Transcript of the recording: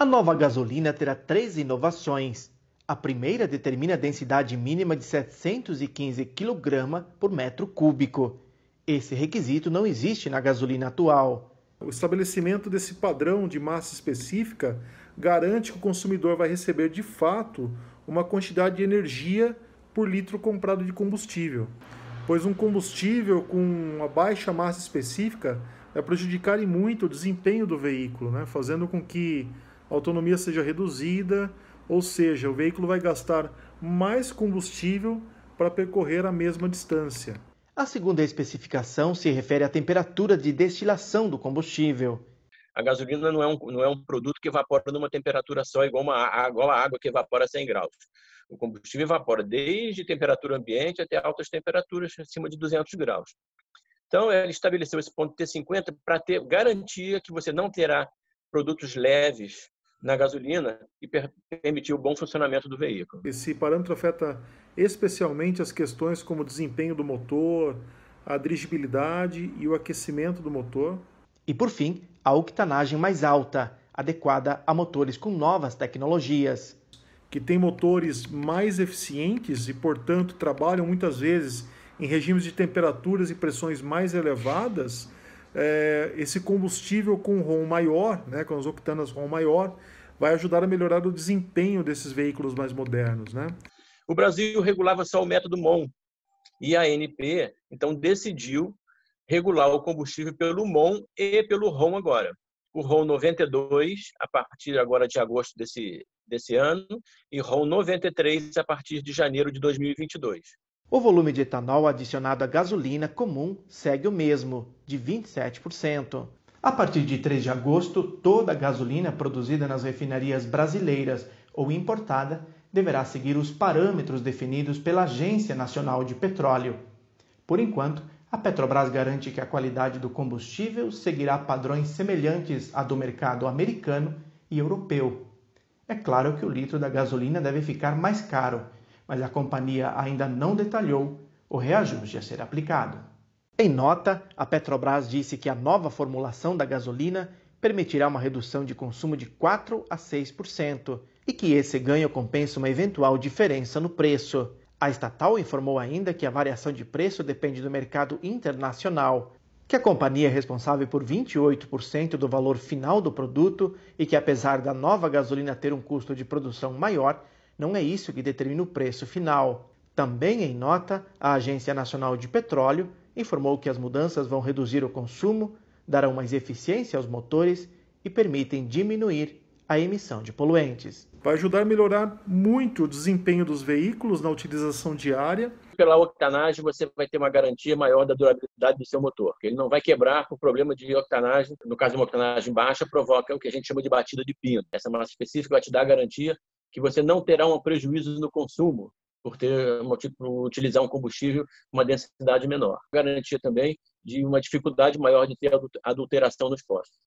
A nova gasolina terá três inovações. A primeira determina a densidade mínima de 715 kg por metro cúbico. Esse requisito não existe na gasolina atual. O estabelecimento desse padrão de massa específica garante que o consumidor vai receber de fato uma quantidade de energia por litro comprado de combustível, pois um combustível com uma baixa massa específica vai prejudicar muito o desempenho do veículo, né? fazendo com que a autonomia seja reduzida, ou seja, o veículo vai gastar mais combustível para percorrer a mesma distância. A segunda especificação se refere à temperatura de destilação do combustível. A gasolina não é um, não é um produto que evapora numa temperatura só, igual, uma, igual a água que evapora a 100 graus. O combustível evapora desde temperatura ambiente até altas temperaturas, acima de 200 graus. Então, ele estabeleceu esse ponto T50 para ter garantia que você não terá produtos leves na gasolina e per permitir o bom funcionamento do veículo. Esse parâmetro afeta especialmente as questões como o desempenho do motor, a dirigibilidade e o aquecimento do motor. E por fim, a octanagem mais alta, adequada a motores com novas tecnologias. Que tem motores mais eficientes e, portanto, trabalham muitas vezes em regimes de temperaturas e pressões mais elevadas é, esse combustível com ROM maior, né, com as octanas ROM maior, vai ajudar a melhorar o desempenho desses veículos mais modernos. Né? O Brasil regulava só o método MON e a ANP, então, decidiu regular o combustível pelo MON e pelo ROM agora. O ROM 92, a partir agora de agosto desse, desse ano, e ROM 93, a partir de janeiro de 2022. O volume de etanol adicionado à gasolina comum segue o mesmo, de 27%. A partir de 3 de agosto, toda a gasolina produzida nas refinarias brasileiras ou importada deverá seguir os parâmetros definidos pela Agência Nacional de Petróleo. Por enquanto, a Petrobras garante que a qualidade do combustível seguirá padrões semelhantes à do mercado americano e europeu. É claro que o litro da gasolina deve ficar mais caro mas a companhia ainda não detalhou o reajuste a ser aplicado. Em nota, a Petrobras disse que a nova formulação da gasolina permitirá uma redução de consumo de 4 a 6% e que esse ganho compensa uma eventual diferença no preço. A estatal informou ainda que a variação de preço depende do mercado internacional, que a companhia é responsável por 28% do valor final do produto e que, apesar da nova gasolina ter um custo de produção maior, não é isso que determina o preço final. Também em nota, a Agência Nacional de Petróleo informou que as mudanças vão reduzir o consumo, darão mais eficiência aos motores e permitem diminuir a emissão de poluentes. Vai ajudar a melhorar muito o desempenho dos veículos na utilização diária. Pela octanagem, você vai ter uma garantia maior da durabilidade do seu motor. Ele não vai quebrar o problema de octanagem. No caso de uma octanagem baixa, provoca o que a gente chama de batida de pino. Essa massa específica vai te dar a garantia que você não terá um prejuízo no consumo por ter utilizar um combustível com uma densidade menor. Garantia também de uma dificuldade maior de ter adulteração nos postos.